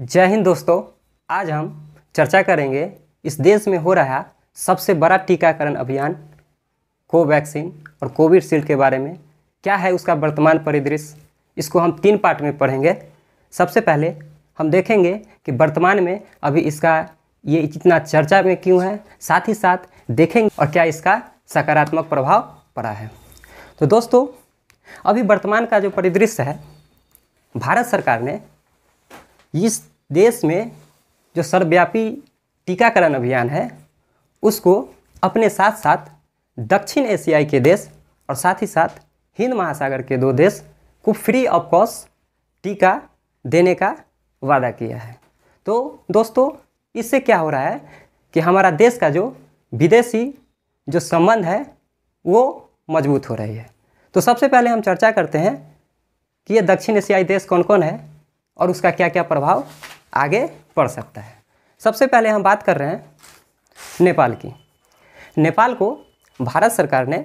जय हिंद दोस्तों आज हम चर्चा करेंगे इस देश में हो रहा सबसे बड़ा टीकाकरण अभियान कोवैक्सीन और कोविशील्ड के बारे में क्या है उसका वर्तमान परिदृश्य इसको हम तीन पार्ट में पढ़ेंगे सबसे पहले हम देखेंगे कि वर्तमान में अभी इसका ये इतना चर्चा में क्यों है साथ ही साथ देखेंगे और क्या इसका सकारात्मक प्रभाव पड़ा है तो दोस्तों अभी वर्तमान का जो परिदृश्य है भारत सरकार ने इस देश में जो सर्वव्यापी टीकाकरण अभियान है उसको अपने साथ साथ दक्षिण एशियाई के देश और साथ ही साथ हिंद महासागर के दो देश को फ्री ऑफ कॉस्ट टीका देने का वादा किया है तो दोस्तों इससे क्या हो रहा है कि हमारा देश का जो विदेशी जो संबंध है वो मजबूत हो रही है तो सबसे पहले हम चर्चा करते हैं कि ये दक्षिण एशियाई देश कौन कौन है और उसका क्या क्या प्रभाव आगे पड़ सकता है सबसे पहले हम बात कर रहे हैं नेपाल की नेपाल को भारत सरकार ने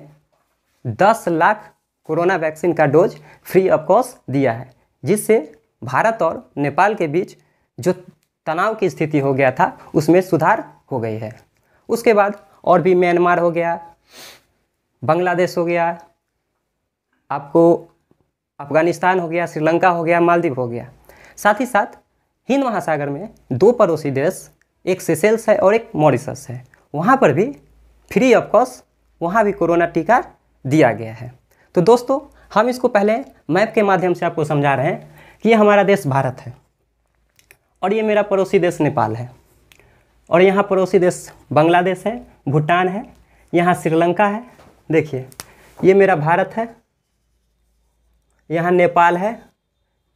10 लाख कोरोना वैक्सीन का डोज फ्री ऑफ कॉस्ट दिया है जिससे भारत और नेपाल के बीच जो तनाव की स्थिति हो गया था उसमें सुधार हो गई है उसके बाद और भी म्यांमार हो गया बांग्लादेश हो गया आपको अफगानिस्तान हो गया श्रीलंका हो गया मालदीव हो गया साथ ही साथ हिंद महासागर में दो पड़ोसी देश एक सेसेल्स है और एक मॉरिशस है वहाँ पर भी फ्री ऑफ कॉस्ट वहाँ भी कोरोना टीका दिया गया है तो दोस्तों हम इसको पहले मैप के माध्यम से आपको समझा रहे हैं कि ये हमारा देश भारत है और ये मेरा पड़ोसी देश नेपाल है और यहाँ पड़ोसी देश बांग्लादेश है भूटान है यहाँ श्रीलंका है देखिए ये मेरा भारत है यहाँ नेपाल है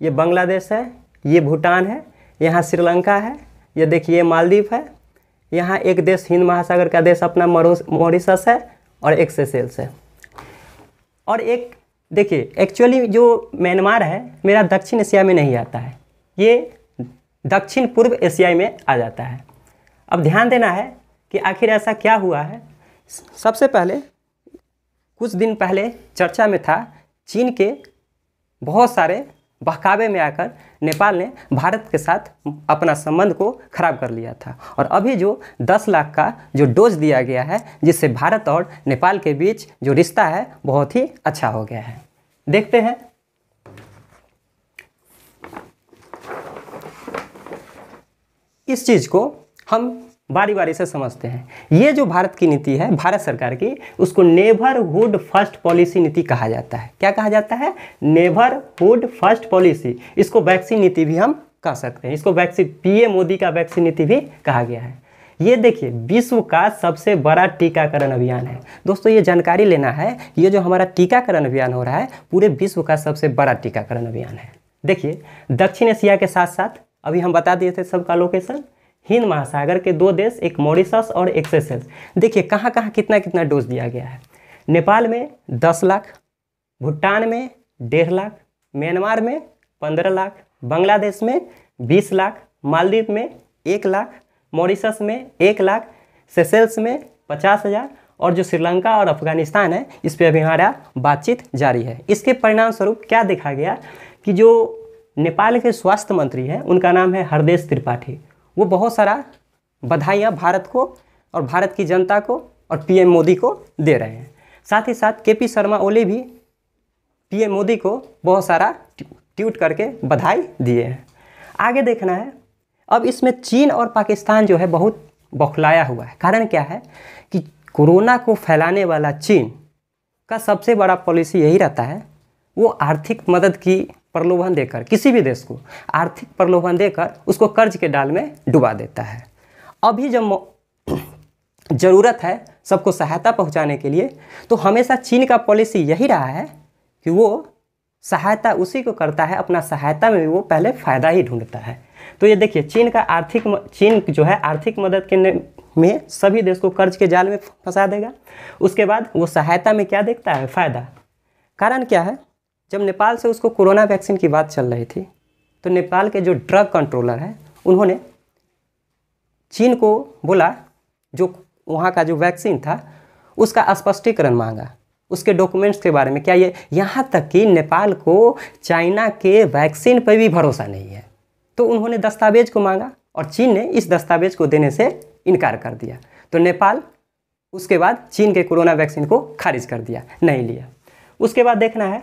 ये बांग्लादेश है ये भूटान है यहाँ श्रीलंका है ये देखिए मालदीव है यहाँ एक देश हिंद महासागर का देश अपना मॉरिशस है और एक सेसेल्स है और एक देखिए एक्चुअली जो म्यांमार है मेरा दक्षिण एशिया में नहीं आता है ये दक्षिण पूर्व एशिया में आ जाता है अब ध्यान देना है कि आखिर ऐसा क्या हुआ है सबसे पहले कुछ दिन पहले चर्चा में था चीन के बहुत सारे बहकावे में आकर नेपाल ने भारत के साथ अपना संबंध को खराब कर लिया था और अभी जो 10 लाख का जो डोज दिया गया है जिससे भारत और नेपाल के बीच जो रिश्ता है बहुत ही अच्छा हो गया है देखते हैं इस चीज़ को हम बारी बारी से समझते हैं ये जो भारत की नीति है भारत सरकार की उसको नेबरहुड फर्स्ट पॉलिसी नीति कहा जाता है क्या कहा जाता है नेबरहुड फर्स्ट पॉलिसी इसको वैक्सीन नीति भी हम कह सकते हैं इसको वैक्सीन पीएम मोदी का वैक्सीन नीति भी कहा गया है ये देखिए विश्व का सबसे बड़ा टीकाकरण अभियान है दोस्तों ये जानकारी लेना है ये जो हमारा टीकाकरण अभियान हो रहा है पूरे विश्व का सबसे बड़ा टीकाकरण अभियान है देखिए दक्षिण एशिया के साथ साथ अभी हम बता दिए थे सबका लोकेशन हिंद महासागर के दो देश एक मॉरिशस और एक सेशल्स देखिए कहाँ कहाँ कितना कितना डोज दिया गया है नेपाल में दस लाख भूटान में डेढ़ लाख म्यांमार में पंद्रह लाख बांग्लादेश में बीस लाख मालदीव में एक लाख मॉरिशस में एक लाख सेसेल्स में पचास हज़ार और जो श्रीलंका और अफगानिस्तान है इस पर अभी हमारा बातचीत जारी है इसके परिणाम स्वरूप क्या देखा गया कि जो नेपाल के स्वास्थ्य मंत्री हैं उनका नाम है हरदेश त्रिपाठी वो बहुत सारा बधाइयाँ भारत को और भारत की जनता को और पीएम मोदी को दे रहे हैं साथ ही साथ केपी शर्मा ओली भी पीएम मोदी को बहुत सारा ट्वीट करके बधाई दिए हैं आगे देखना है अब इसमें चीन और पाकिस्तान जो है बहुत बौखलाया हुआ है कारण क्या है कि कोरोना को फैलाने वाला चीन का सबसे बड़ा पॉलिसी यही रहता है वो आर्थिक मदद की प्रलोभन देकर किसी भी देश को आर्थिक प्रलोभन देकर उसको कर्ज के डाल में डुबा देता है अभी जब ज़रूरत है सबको सहायता पहुंचाने के लिए तो हमेशा चीन का पॉलिसी यही रहा है कि वो सहायता उसी को करता है अपना सहायता में वो पहले फ़ायदा ही ढूंढता है तो ये देखिए चीन का आर्थिक चीन जो है आर्थिक मदद के में सभी देश को कर्ज के जाल में फंसा देगा उसके बाद वो सहायता में क्या देखता है फ़ायदा कारण क्या है जब नेपाल से उसको कोरोना वैक्सीन की बात चल रही थी तो नेपाल के जो ड्रग कंट्रोलर हैं उन्होंने चीन को बोला जो वहाँ का जो वैक्सीन था उसका स्पष्टीकरण मांगा उसके डॉक्यूमेंट्स के बारे में क्या ये यहाँ तक कि नेपाल को चाइना के वैक्सीन पर भी भरोसा नहीं है तो उन्होंने दस्तावेज को मांगा और चीन ने इस दस्तावेज को देने से इनकार कर दिया तो नेपाल उसके बाद चीन के कोरोना वैक्सीन को खारिज कर दिया नहीं लिया उसके बाद देखना है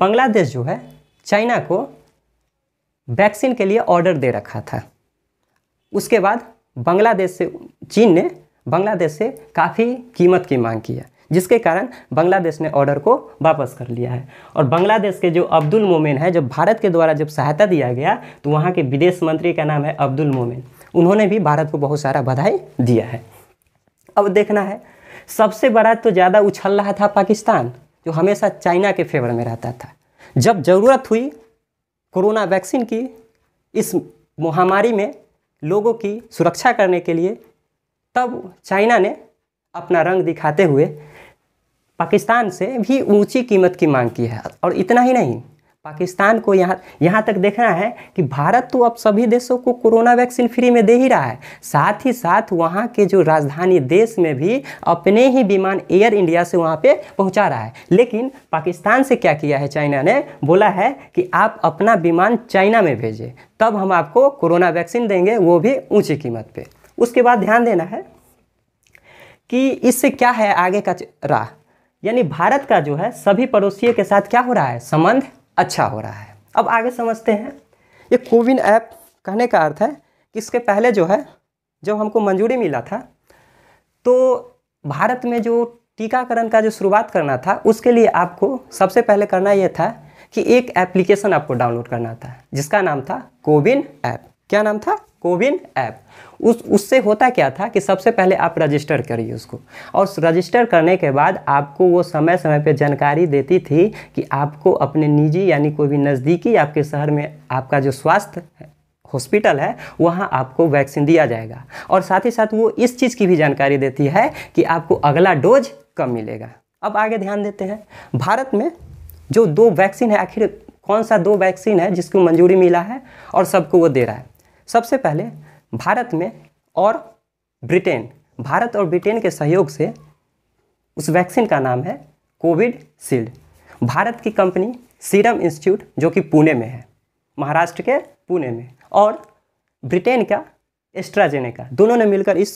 बांग्लादेश जो है चाइना को वैक्सीन के लिए ऑर्डर दे रखा था उसके बाद बांग्लादेश से चीन ने बांग्लादेश से काफ़ी कीमत की मांग की है जिसके कारण बांग्लादेश ने ऑर्डर को वापस कर लिया है और बांग्लादेश के जो अब्दुल मोमेन है जब भारत के द्वारा जब सहायता दिया गया तो वहाँ के विदेश मंत्री का नाम है अब्दुल मोमेन उन्होंने भी भारत को बहुत सारा बधाई दिया है अब देखना है सबसे बड़ा तो ज़्यादा उछल रहा था पाकिस्तान जो हमेशा चाइना के फेवर में रहता था जब ज़रूरत हुई कोरोना वैक्सीन की इस महामारी में लोगों की सुरक्षा करने के लिए तब चाइना ने अपना रंग दिखाते हुए पाकिस्तान से भी ऊंची कीमत की मांग की है और इतना ही नहीं पाकिस्तान को यहाँ यहाँ तक देखना है कि भारत तो अब सभी देशों को कोरोना वैक्सीन फ्री में दे ही रहा है साथ ही साथ वहाँ के जो राजधानी देश में भी अपने ही विमान एयर इंडिया से वहाँ पे पहुँचा रहा है लेकिन पाकिस्तान से क्या किया है चाइना ने बोला है कि आप अपना विमान चाइना में भेजें तब हम आपको कोरोना वैक्सीन देंगे वो भी ऊँची कीमत पर उसके बाद ध्यान देना है कि इससे क्या है आगे का राह यानी भारत का जो है सभी पड़ोसियों के साथ क्या हो रहा है संबंध अच्छा हो रहा है अब आगे समझते हैं ये कोविन ऐप कहने का अर्थ है कि इसके पहले जो है जब हमको मंजूरी मिला था तो भारत में जो टीकाकरण का जो शुरुआत करना था उसके लिए आपको सबसे पहले करना यह था कि एक एप्लीकेशन आपको डाउनलोड करना था जिसका नाम था कोविन ऐप क्या नाम था कोविन ऐप उस उससे होता क्या था कि सबसे पहले आप रजिस्टर करिए उसको और रजिस्टर करने के बाद आपको वो समय समय पे जानकारी देती थी कि आपको अपने निजी यानी कोई भी नज़दीकी आपके शहर में आपका जो स्वास्थ्य हॉस्पिटल है वहाँ आपको वैक्सीन दिया जाएगा और साथ ही साथ वो इस चीज़ की भी जानकारी देती है कि आपको अगला डोज कब मिलेगा अब आगे ध्यान देते हैं भारत में जो दो वैक्सीन है आखिर कौन सा दो वैक्सीन है जिसको मंजूरी मिला है और सबको वो दे रहा है सबसे पहले भारत में और ब्रिटेन भारत और ब्रिटेन के सहयोग से उस वैक्सीन का नाम है कोविड सील्ड भारत की कंपनी सीरम इंस्टीट्यूट जो कि पुणे में है महाराष्ट्र के पुणे में और ब्रिटेन का एस्ट्राजेनेका दोनों ने मिलकर इस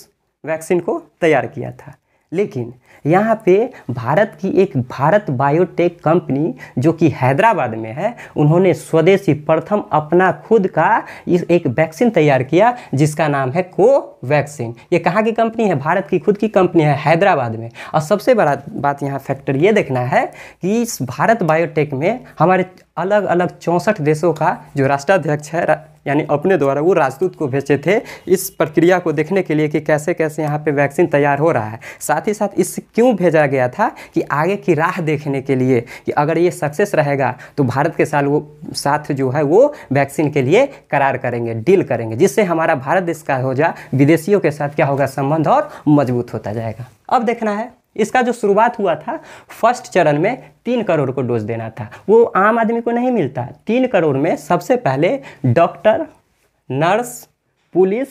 वैक्सीन को तैयार किया था लेकिन यहाँ पे भारत की एक भारत बायोटेक कंपनी जो कि हैदराबाद में है उन्होंने स्वदेशी प्रथम अपना खुद का इस एक वैक्सीन तैयार किया जिसका नाम है को वैक्सीन ये कहाँ की कंपनी है भारत की खुद की कंपनी है हैदराबाद में और सबसे बड़ा बात यहाँ फैक्टर ये देखना है कि इस भारत बायोटेक में हमारे अलग अलग चौंसठ देशों का जो राष्ट्राध्यक्ष है यानी अपने द्वारा वो राजदूत को भेजे थे इस प्रक्रिया को देखने के लिए कि कैसे कैसे यहाँ पे वैक्सीन तैयार हो रहा है साथ ही साथ इस क्यों भेजा गया था कि आगे की राह देखने के लिए कि अगर ये सक्सेस रहेगा तो भारत के साथ वो साथ जो है वो वैक्सीन के लिए करार करेंगे डील करेंगे जिससे हमारा भारत देश का हो जा विदेशियों के साथ क्या होगा संबंध और मजबूत होता जाएगा अब देखना है इसका जो शुरुआत हुआ था फर्स्ट चरण में तीन करोड़ को डोज देना था वो आम आदमी को नहीं मिलता तीन करोड़ में सबसे पहले डॉक्टर नर्स पुलिस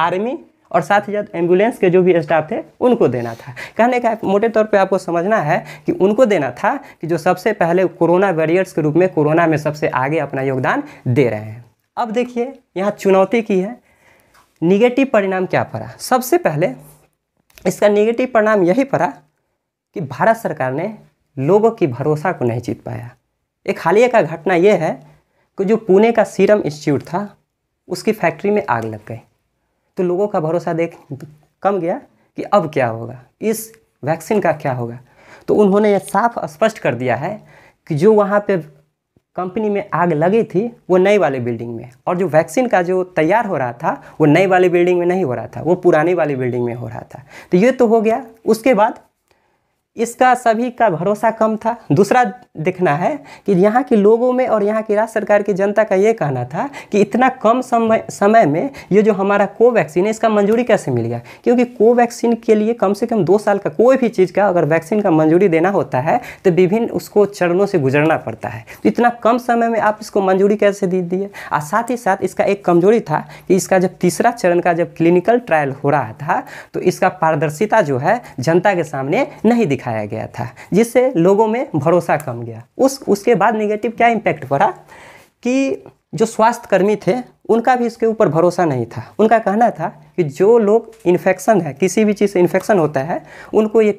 आर्मी और साथ ही साथ एम्बुलेंस के जो भी स्टाफ थे उनको देना था कहने का मोटे तौर पे आपको समझना है कि उनको देना था कि जो सबसे पहले कोरोना वॉरियर्स के रूप में कोरोना में सबसे आगे अपना योगदान दे रहे हैं अब देखिए यहाँ चुनौती की है निगेटिव परिणाम क्या पड़ा सबसे पहले इसका नेगेटिव परिणाम यही पड़ा कि भारत सरकार ने लोगों की भरोसा को नहीं जीत पाया एक हालिया का घटना यह है कि जो पुणे का सीरम इंस्टीट्यूट था उसकी फैक्ट्री में आग लग गई तो लोगों का भरोसा देख कम गया कि अब क्या होगा इस वैक्सीन का क्या होगा तो उन्होंने यह साफ स्पष्ट कर दिया है कि जो वहाँ पे कंपनी में आग लगी थी वो नई वाले बिल्डिंग में और जो वैक्सीन का जो तैयार हो रहा था वो नई वाली बिल्डिंग में नहीं हो रहा था वो पुराने वाली बिल्डिंग में हो रहा था तो ये तो हो गया उसके बाद इसका सभी का भरोसा कम था दूसरा देखना है कि यहाँ के लोगों में और यहाँ की राज्य सरकार की जनता का ये कहना था कि इतना कम समय समय में ये जो हमारा कोवैक्सीन है इसका मंजूरी कैसे मिल गया क्योंकि कोवैक्सीन के लिए कम से कम दो साल का कोई भी चीज़ का अगर वैक्सीन का मंजूरी देना होता है तो विभिन्न उसको चरणों से गुजरना पड़ता है तो इतना कम समय में आप इसको मंजूरी कैसे दे दिए और साथ ही साथ इसका एक कमजोरी था कि इसका जब तीसरा चरण का जब क्लिनिकल ट्रायल हो रहा था तो इसका पारदर्शिता जो है जनता के सामने नहीं दिखा दिखाया गया था जिससे लोगों में भरोसा कम गया उस उसके बाद निगेटिव क्या इम्पैक्ट पड़ा कि जो स्वास्थ्यकर्मी थे उनका भी इसके ऊपर भरोसा नहीं था उनका कहना था कि जो लोग इन्फेक्शन है किसी भी चीज़ से इन्फेक्शन होता है उनको ये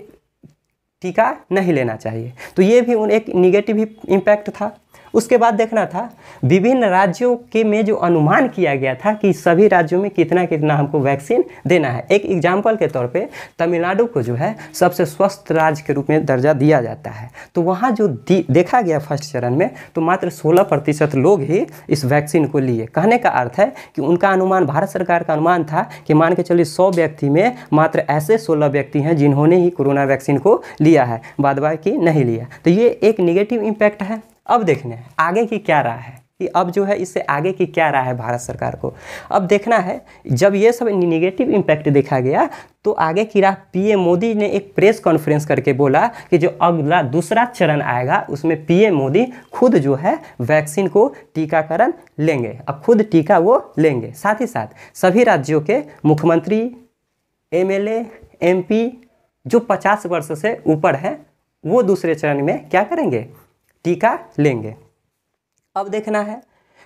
टीका नहीं लेना चाहिए तो ये भी उन एक निगेटिव इम्पैक्ट था उसके बाद देखना था विभिन्न राज्यों के में जो अनुमान किया गया था कि सभी राज्यों में कितना कितना हमको वैक्सीन देना है एक एग्जाम्पल के तौर पे तमिलनाडु को जो है सबसे स्वस्थ राज्य के रूप में दर्जा दिया जाता है तो वहाँ जो देखा गया फर्स्ट चरण में तो मात्र सोलह प्रतिशत लोग ही इस वैक्सीन को लिए कहने का अर्थ है कि उनका अनुमान भारत सरकार का अनुमान था कि मान के चलिए सौ व्यक्ति में मात्र ऐसे सोलह व्यक्ति हैं जिन्होंने ही कोरोना वैक्सीन को लिया है बाद की नहीं लिया तो ये एक निगेटिव इम्पैक्ट है अब देखने हैं आगे की क्या राह है कि अब जो है इससे आगे की क्या राह है भारत सरकार को अब देखना है जब ये सब निगेटिव इम्पैक्ट देखा गया तो आगे की राह पीएम मोदी ने एक प्रेस कॉन्फ्रेंस करके बोला कि जो अगला दूसरा चरण आएगा उसमें पीएम मोदी खुद जो है वैक्सीन को टीकाकरण लेंगे अब खुद टीका वो लेंगे साथ ही साथ सभी राज्यों के मुख्यमंत्री एम एल जो पचास वर्ष से ऊपर हैं वो दूसरे चरण में क्या करेंगे टीका लेंगे अब देखना है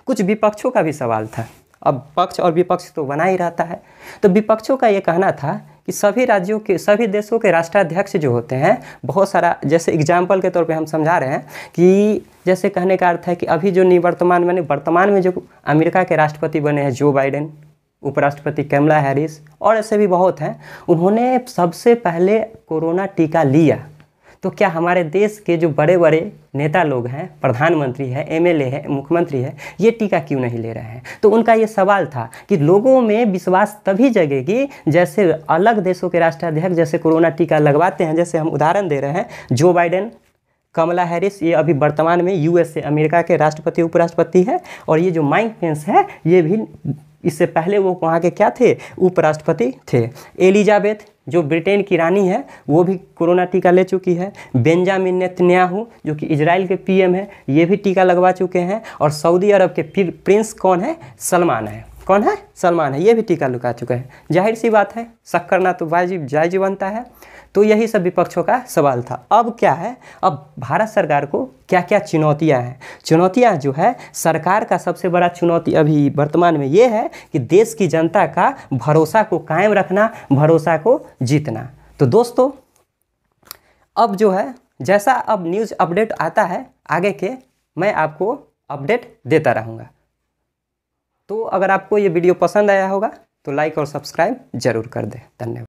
कुछ विपक्षों का भी सवाल था अब पक्ष और विपक्ष तो बना ही रहता है तो विपक्षों का ये कहना था कि सभी राज्यों के सभी देशों के राष्ट्राध्यक्ष जो होते हैं बहुत सारा जैसे एग्जाम्पल के तौर पे हम समझा रहे हैं कि जैसे कहने का अर्थ है कि अभी जो निवर्तमान मैंने वर्तमान में जो अमेरिका के राष्ट्रपति बने हैं जो बाइडेन उपराष्ट्रपति कैमला हैरिस और ऐसे भी बहुत हैं उन्होंने सबसे पहले कोरोना टीका लिया तो क्या हमारे देश के जो बड़े बड़े नेता लोग हैं प्रधानमंत्री है एमएलए है मुख्यमंत्री है ये टीका क्यों नहीं ले रहे हैं तो उनका ये सवाल था कि लोगों में विश्वास तभी जगेगी जैसे अलग देशों के राष्ट्राध्यक्ष जैसे कोरोना टीका लगवाते हैं जैसे हम उदाहरण दे रहे हैं जो बाइडेन कमला हैरिस ये अभी वर्तमान में यूएसए अमेरिका के राष्ट्रपति उपराष्ट्रपति है और ये जो माइक पेंस है ये भी इससे पहले वो वहाँ के क्या थे उपराष्ट्रपति थे एलिजाबेथ जो ब्रिटेन की रानी है वो भी कोरोना टीका ले चुकी है बेंजामिन नेतन्याहू जो कि इज़राइल के पीएम है ये भी टीका लगवा चुके हैं और सऊदी अरब के फिर प्रिंस कौन है सलमान है कौन है सलमान है ये भी टीका लुका चुके हैं जाहिर सी बात है शक करना तो वाजिब जायज बनता है तो यही सब विपक्षों का सवाल था अब क्या है अब भारत सरकार को क्या क्या चुनौतियां हैं चुनौतियां जो है सरकार का सबसे बड़ा चुनौती अभी वर्तमान में ये है कि देश की जनता का भरोसा को कायम रखना भरोसा को जीतना तो दोस्तों अब जो है जैसा अब न्यूज़ अपडेट आता है आगे के मैं आपको अपडेट देता रहूँगा तो अगर आपको ये वीडियो पसंद आया होगा तो लाइक और सब्सक्राइब जरूर कर दें धन्यवाद